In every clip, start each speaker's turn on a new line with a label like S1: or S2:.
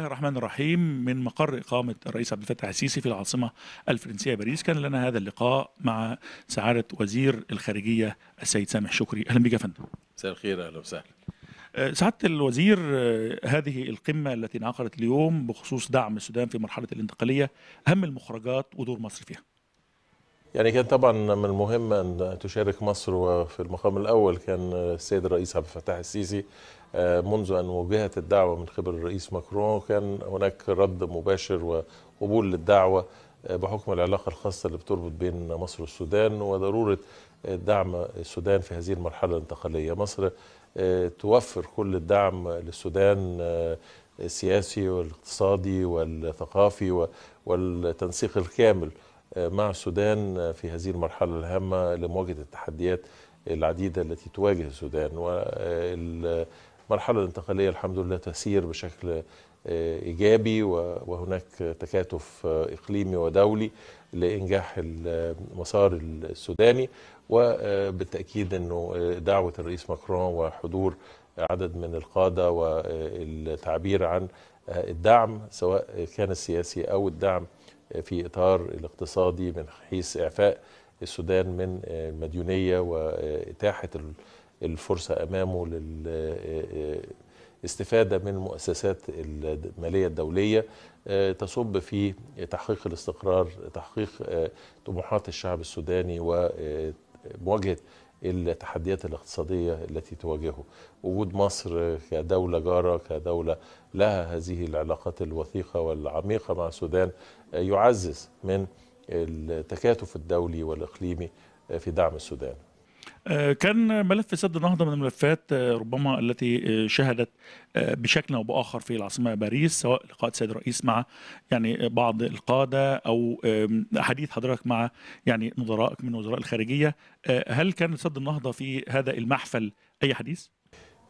S1: الله الرحمن الرحيم من مقر إقامة الرئيس عبد الفتاح السيسي في العاصمة الفرنسية باريس كان لنا هذا اللقاء مع سعادة وزير الخارجية السيد سامح شكري أهلا بك يا فندم
S2: مساء الخير أهلا وسهلا
S1: أه، سعادة الوزير أه، هذه القمة التي انعقدت اليوم بخصوص دعم السودان في مرحلة الانتقالية أهم المخرجات ودور مصر فيها
S2: يعني كان طبعا من المهم ان تشارك مصر وفي المقام الاول كان السيد الرئيس عبد الفتاح السيسي آه، منذ ان وجهت الدعوه من قبل الرئيس ماكرون كان هناك رد مباشر وقبول للدعوه آه، بحكم العلاقه الخاصه اللي بتربط بين مصر والسودان وضروره دعم السودان في هذه المرحله الانتقاليه، مصر آه، توفر كل الدعم للسودان السياسي والاقتصادي والثقافي والتنسيق الكامل مع السودان في هذه المرحلة الهامة لمواجهة التحديات العديدة التي تواجه السودان والمرحلة الانتقالية الحمد لله تسير بشكل آه، إيجابي وهناك تكاتف آه، إقليمي ودولي لإنجاح المسار السوداني وبالتأكيد آه، أنه دعوة الرئيس ماكرون وحضور عدد من القادة والتعبير عن الدعم سواء كان السياسي أو الدعم في إطار الاقتصادي من حيث إعفاء السودان من المديونية وإتاحة الفرصة أمامه للاستفادة من المؤسسات المالية الدولية آه، تصب في تحقيق الاستقرار تحقيق آه، طموحات الشعب السوداني ومواجهة آه، التحديات الاقتصادية التي تواجهه وجود مصر كدولة جارة كدولة لها هذه العلاقات الوثيقة والعميقة مع السودان يعزز من التكاتف الدولي والإقليمي في دعم السودان
S1: آه، كان ملف سد النهضه من الملفات آه، ربما التي آه، شهدت بشكل او باخر في العاصمه باريس سواء لقاء السيد الرئيس مع يعني بعض القاده او حديث حضرتك مع يعني نظرائك من وزراء الخارجيه هل كان سد النهضه في هذا المحفل اي حديث؟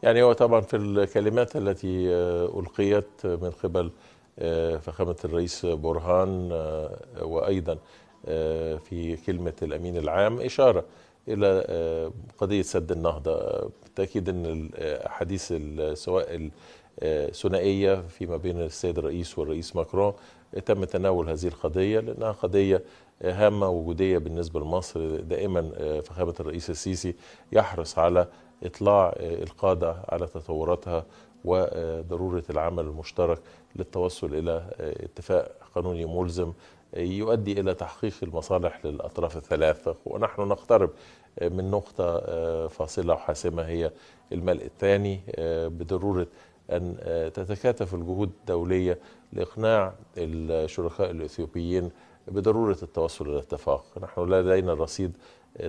S2: يعني هو طبعا في الكلمات التي القيت من قبل آه، فخامه الرئيس برهان آه، وايضا آه، في كلمه الامين العام اشاره الى قضيه سد النهضه بالتاكيد ان الاحاديث سواء الثنائيه فيما بين السيد الرئيس والرئيس ماكرون تم تناول هذه القضيه لانها قضيه هامه وجوديه بالنسبه لمصر دائما فخامه الرئيس السيسي يحرص على اطلاع القاده على تطوراتها وضروره العمل المشترك للتوصل الى آه، اتفاق قانوني ملزم آه، يؤدي الى تحقيق المصالح للاطراف الثلاثه ونحن نقترب آه، من نقطه فاصله وحاسمه هي الملء الثاني بضروره ان تتكاتف الجهود الدوليه لاقناع الشركاء الاثيوبيين بضروره التوصل الى اتفاق، نحن لدينا رصيد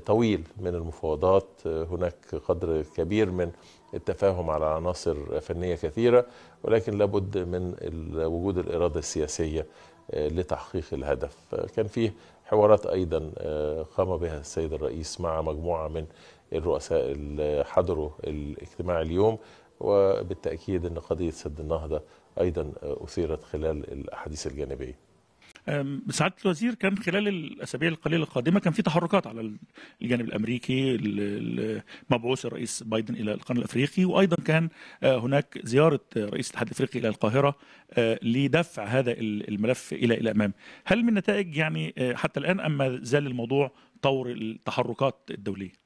S2: طويل من المفاوضات هناك قدر كبير من التفاهم على عناصر فنيه كثيره ولكن لابد من وجود الاراده السياسيه آه، لتحقيق الهدف كان فيه حوارات ايضا آه، قام بها السيد الرئيس مع مجموعه من الرؤساء اللي حضروا الاجتماع اليوم وبالتاكيد ان قضيه سد النهضه ايضا آه، اثيرت خلال الاحاديث الجانبيه
S1: سعاده الوزير كان خلال الاسابيع القليله القادمه كان في تحركات على الجانب الامريكي مبعوث الرئيس بايدن الى القرن الافريقي وايضا كان أه، هناك زياره رئيس الاتحاد الافريقي الى القاهره أه، لدفع هذا الملف الى الأمام هل من نتائج يعني أه، حتى الان ام ما زال الموضوع طور التحركات الدوليه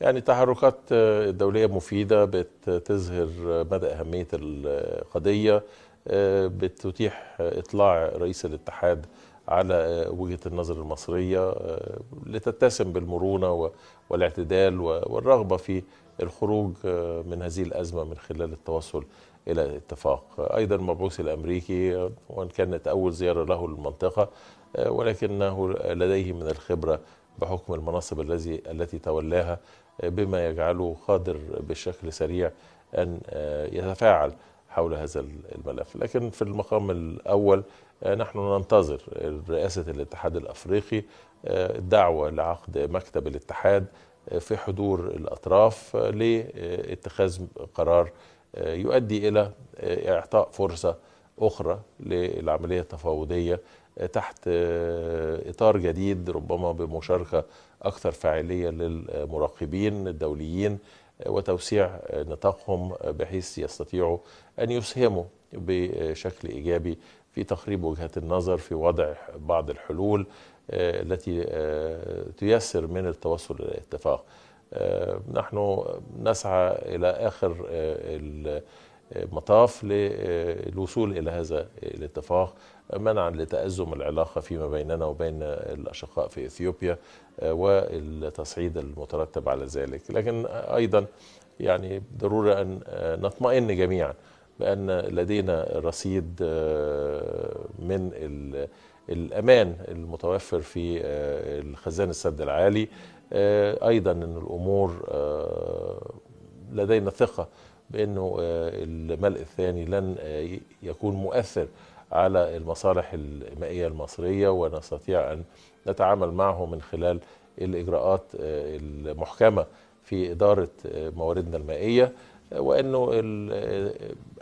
S2: يعني التحركات الدولية مفيدة بتظهر مدى أهمية القضية آه، بتتيح اطلاع رئيس الاتحاد على آه، وجهه النظر المصريه آه، لتتسم بالمرونه والاعتدال والرغبه في الخروج من هذه الازمه من خلال التوصل الى اتفاق ايضا المبعوث الامريكي وان كانت اول زياره له للمنطقه ولكنه لديه من الخبره بحكم المناصب الذي التي تولاها بما يجعله قادر بشكل سريع ان يتفاعل حول هذا الملف لكن في المقام الأول آه، نحن ننتظر رئاسة الاتحاد الأفريقي الدعوة آه، لعقد مكتب الاتحاد آه، في حضور الأطراف لاتخاذ قرار يؤدي إلى إعطاء فرصة أخرى للعملية التفاوضية تحت إطار جديد ربما بمشاركة أكثر فاعلية للمراقبين الدوليين وتوسيع نطاقهم بحيث يستطيعوا أن يسهموا بشكل إيجابي في تقريب وجهات النظر في وضع بعض الحلول آه، التي آه، تيسر من التوصل إلى اتفاق آه، نحن نسعى إلى آخر مطاف للوصول الى هذا الاتفاق منعا لتازم العلاقه فيما بيننا وبين الاشقاء في اثيوبيا آه، والتصعيد المترتب على ذلك لكن ايضا يعني ضروري ان آه، نطمئن جميعا بان لدينا رصيد آه، من الامان المتوفر في الخزان السد العالي ايضا ان الامور لدينا ثقه بانه آه، الملء الثاني لن آه، يكون مؤثر على المصالح المائيه المصريه ونستطيع ان نتعامل معه من خلال الاجراءات آه، المحكمه في اداره مواردنا المائيه وانه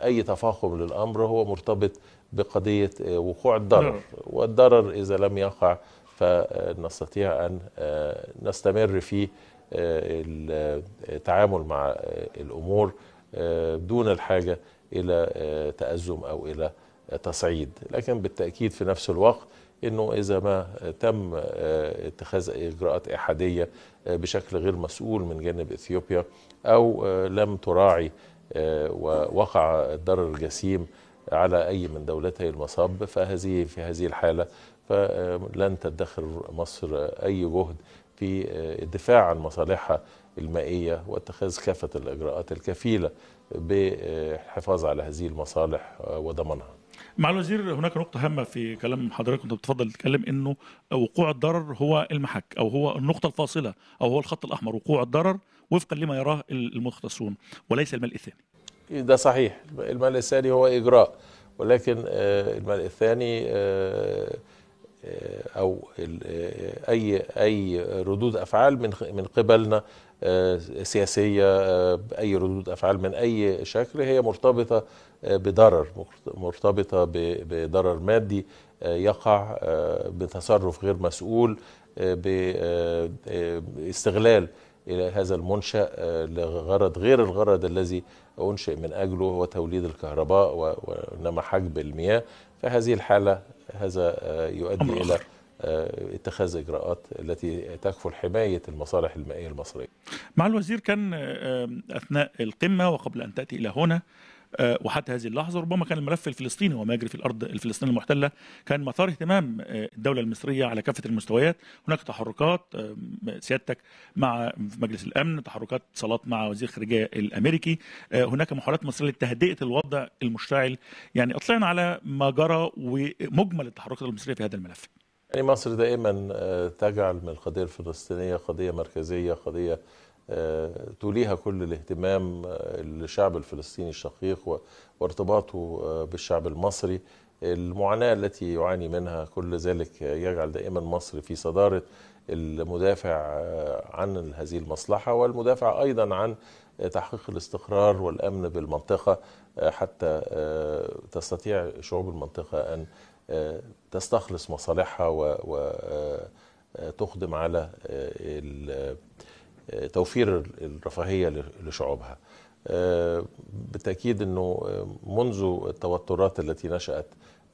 S2: اي تفاقم للامر هو مرتبط بقضيه وقوع الضرر نعم. والضرر اذا لم يقع فنستطيع ان نستمر في التعامل مع الامور آه، دون الحاجة إلى آه، تأزم أو إلى آه، تصعيد لكن بالتأكيد في نفس الوقت انه اذا ما تم اتخاذ اجراءات احاديه بشكل غير مسؤول من جانب اثيوبيا او لم تراعي ووقع الضرر الجسيم على اي من دولتي المصاب فهذه في هذه الحاله فلن تدخر مصر اي جهد في آه، الدفاع عن مصالحها المائية واتخاذ كافة الإجراءات الكفيلة بالحفاظ على هذه المصالح آه، وضمانها
S1: مع الوزير هناك نقطة هامة في كلام حضرتك كنت بتفضل تتكلم انه وقوع الضرر هو المحك او هو النقطة الفاصلة او هو الخط الاحمر وقوع الضرر وفقا لما يراه المختصون وليس الملء الثاني.
S2: ده صحيح الملء الثاني هو اجراء ولكن آه، الملء الثاني آه، او آه، اي اي ردود افعال من من قبلنا آه، سياسيه اي ردود افعال من اي شكل هي مرتبطه بضرر مرتبطه بضرر مادي يقع بتصرف غير مسؤول باستغلال هذا المنشا لغرض غير الغرض الذي انشئ من اجله هو توليد الكهرباء وانما حجب المياه فهذه الحاله هذا آه، يؤدي إلى آه، اتخاذ اجراءات التي تكفل حمايه المصالح المائيه المصريه.
S1: مع الوزير كان آه، اثناء القمه وقبل ان تاتي الى هنا آه، وحتى هذه اللحظه ربما كان الملف الفلسطيني وما يجري في الارض الفلسطينيه المحتله كان مثار اهتمام آه، الدوله المصريه على كافه المستويات هناك تحركات آه، سيادتك مع مجلس الامن تحركات اتصالات مع وزير الخارجيه الامريكي هناك محاولات مصريه لتهدئه الوضع المشتعل يعني اطلعنا على ما جرى ومجمل التحركات المصريه في هذا الملف
S2: يعني مصر دائما تجعل من القضيه الفلسطينيه قضيه مركزيه قضيه آه، توليها كل الاهتمام آه، للشعب الفلسطيني الشقيق وارتباطه آه، بالشعب المصري المعاناة التي يعاني منها كل ذلك يجعل دائما مصر في صدارة المدافع عن هذه المصلحة والمدافع أيضا عن تحقيق الاستقرار والأمن بالمنطقة حتى تستطيع شعوب المنطقة أن تستخلص مصالحها وتقدم على توفير الرفاهيه لشعوبها آه، بالتاكيد انه آه، منذ التوترات التي نشات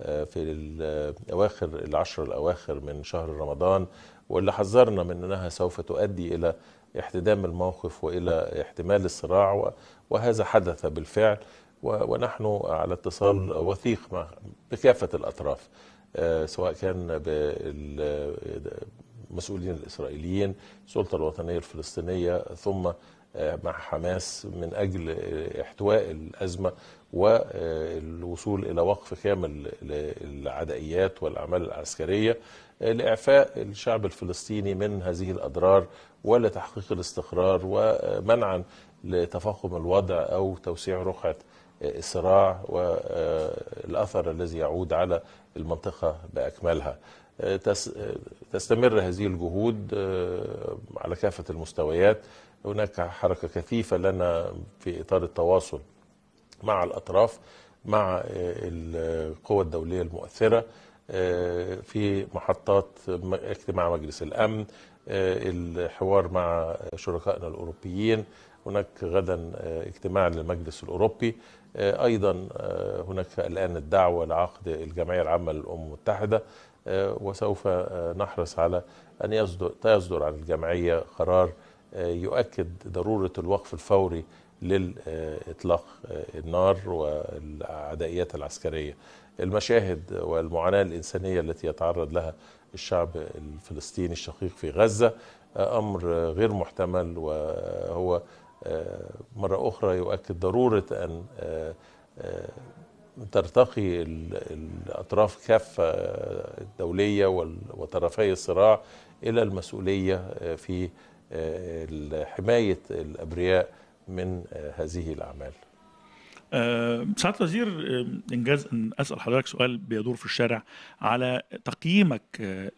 S2: آه، في الاواخر العشر الاواخر من شهر رمضان واللي حذرنا من انها سوف تؤدي الى احتدام الموقف والى احتمال الصراع وهذا حدث بالفعل ونحن على اتصال وثيق مع بكافه الاطراف سواء كان المسؤولين الإسرائيليين السلطة الوطنية الفلسطينية ثم آه، مع حماس من أجل آه، احتواء الأزمة والوصول إلى وقف كامل للعدائيات والأعمال العسكرية آه، لإعفاء الشعب الفلسطيني من هذه الأضرار ولتحقيق الاستقرار ومنعا لتفاقم الوضع أو توسيع رقعة الصراع والأثر الذي يعود على المنطقة بأكملها تستمر هذه الجهود آه، على كافة المستويات هناك حركة كثيفة لنا في إطار التواصل مع الأطراف مع آه، القوى الدولية المؤثرة آه، في محطات اجتماع مجلس الأمن الحوار مع شركائنا الأوروبيين هناك غدا اجتماع للمجلس الأوروبي أيضا هناك الآن الدعوة لعقد الجمعية العامة للأمم المتحدة وسوف آه، نحرص على أن يصدر, يصدر عن الجمعية قرار آه، يؤكد ضرورة الوقف الفوري للإطلاق آه، النار والعدائيات العسكرية المشاهد والمعاناة الإنسانية التي يتعرض لها الشعب الفلسطيني الشقيق في غزة أمر غير محتمل وهو مرة أخرى يؤكد ضرورة أن ترتقي الأطراف كافة الدولية وطرفي الصراع إلى المسؤولية في آه، حماية الأبرياء من آه، هذه الأعمال
S1: أه سعادة الوزير آه، إنجاز أن أسأل حضرتك سؤال بيدور في الشارع على تقييمك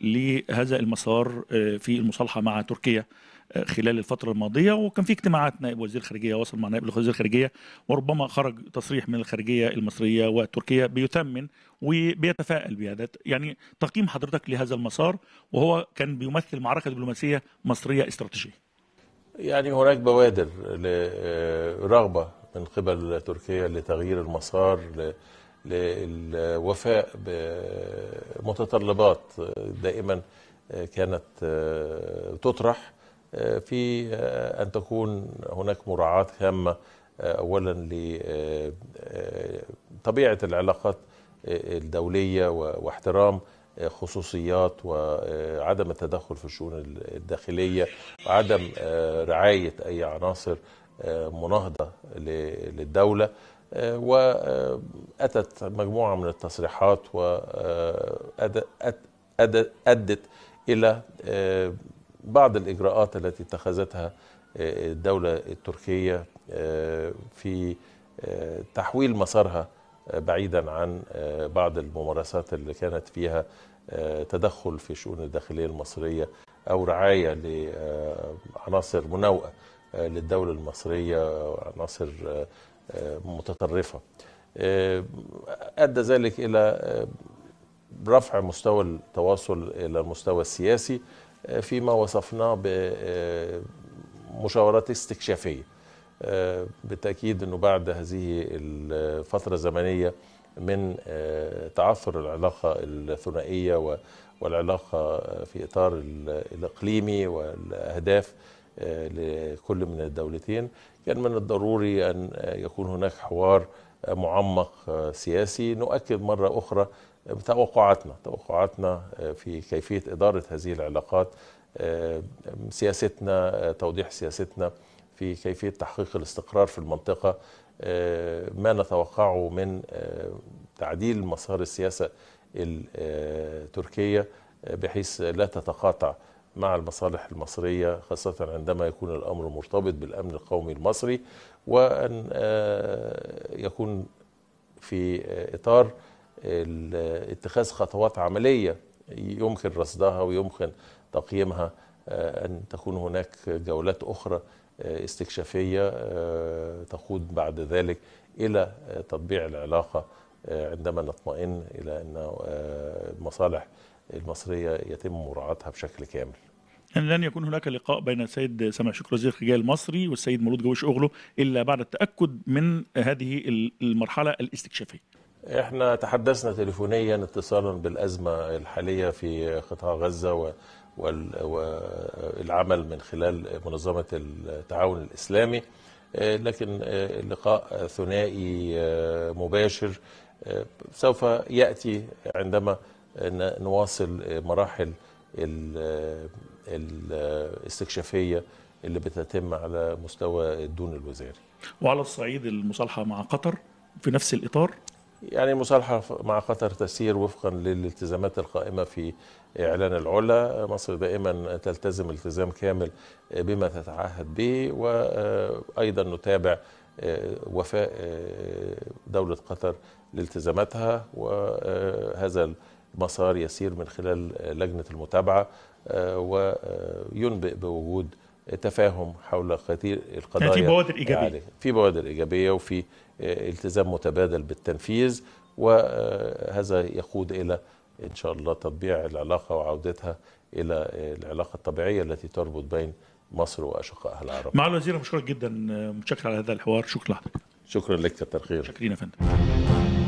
S1: لهذا المسار في المصالحة مع تركيا آه، خلال الفتره الماضيه وكان في اجتماعات نائب وزير الخارجيه وصل مع نائب وزير الخارجيه وربما خرج تصريح من الخارجيه المصريه وتركيا بيثمن وبيتفائل بهذا يعني تقييم حضرتك لهذا المسار وهو كان بيمثل معركه دبلوماسيه مصريه استراتيجيه
S2: يعني هناك بوادر لرغبه آه، من قبل تركيا لتغيير المسار للوفاء بمتطلبات آه، دائما كانت تطرح آه، في آه، أن تكون هناك مراعاة هامة آه، أولا لطبيعة العلاقات الدولية واحترام خصوصيات وعدم التدخل في الشؤون الداخلية وعدم رعاية أي عناصر مناهضة للدولة وأتت مجموعة من التصريحات وأدت إلى بعض الإجراءات التي اتخذتها آه، الدولة التركية آه، في آه، تحويل مسارها بعيدا عن بعض الممارسات اللي كانت فيها تدخل في شؤون الداخلية المصرية أو رعاية لعناصر مناوئه للدولة المصرية عناصر متطرفة أدى ذلك إلى رفع مستوى التواصل إلى المستوى السياسي فيما وصفناه آه، بمشاورات استكشافية آه، بالتأكيد أنه بعد هذه الفترة الزمنية من آه، تعثر العلاقة الثنائية والعلاقة في إطار الإقليمي والأهداف لكل من الدولتين كان من الضروري أن يكون هناك حوار معمق سياسي نؤكد مرة أخرى بتوقعاتنا توقعاتنا آه، في كيفية إدارة هذه العلاقات آه، سياستنا آه، توضيح سياستنا في كيفية تحقيق الاستقرار في المنطقة ما نتوقعه من تعديل مسار السياسة التركية بحيث لا تتقاطع مع المصالح المصرية خاصة عندما يكون الأمر مرتبط بالأمن القومي المصري وأن يكون في إطار اتخاذ خطوات عملية يمكن رصدها ويمكن تقييمها آه، أن تكون هناك جولات أخرى آه، استكشافية آه، تقود بعد ذلك إلى تطبيع العلاقة عندما نطمئن إلى أن المصالح المصرية يتم مراعاتها بشكل كامل
S1: أن لن يكون هناك لقاء بين السيد سامح شكر وزير الخارجية المصري والسيد مولود جويش أغلو إلا بعد التأكد من هذه المرحلة الاستكشافية
S2: احنا تحدثنا تليفونيا اتصالا بالازمه الحاليه في قطاع غزه والعمل من خلال منظمه التعاون الاسلامي آه، لكن اللقاء آه، ثنائي آه، مباشر سوف ياتي عندما نواصل مراحل الاستكشافيه اللي بتتم على مستوى الدون الوزاري.
S1: وعلى الصعيد المصالحه مع قطر في نفس الاطار
S2: يعني مصالحة مع قطر تسير وفقا للالتزامات القائمة في إعلان العلا مصر دائما تلتزم التزام كامل بما تتعهد به وأيضا نتابع آه، وفاء آه، دولة قطر لالتزاماتها وهذا المسار يسير من خلال لجنة المتابعة آه، وينبئ بوجود تفاهم حول كثير القضايا يعني في بوادر إيجابية يعني في بوادر إيجابية وفي التزام متبادل بالتنفيذ وهذا يقود الى ان شاء الله تطبيع العلاقه وعودتها الى العلاقه الطبيعيه التي تربط بين مصر واشقائها العرب. معالي
S1: الوزير مشكورك جدا متشكر على هذا الحوار شكرا لحضرتك.
S2: شكرا لك كتر خير. شكرا يا فندم.